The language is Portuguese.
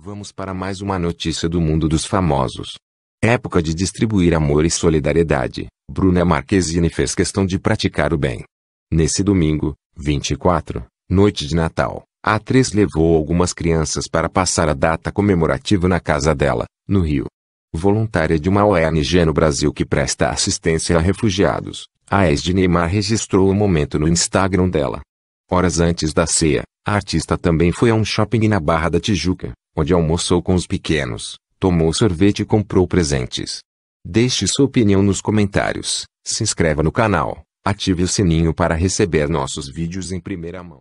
Vamos para mais uma notícia do mundo dos famosos. Época de distribuir amor e solidariedade. Bruna Marquezine fez questão de praticar o bem. Nesse domingo, 24, noite de Natal, a atriz levou algumas crianças para passar a data comemorativa na casa dela, no Rio. Voluntária de uma ONG no Brasil que presta assistência a refugiados, a ex de Neymar registrou o momento no Instagram dela. Horas antes da ceia, a artista também foi a um shopping na Barra da Tijuca, onde almoçou com os pequenos, tomou sorvete e comprou presentes. Deixe sua opinião nos comentários, se inscreva no canal, ative o sininho para receber nossos vídeos em primeira mão.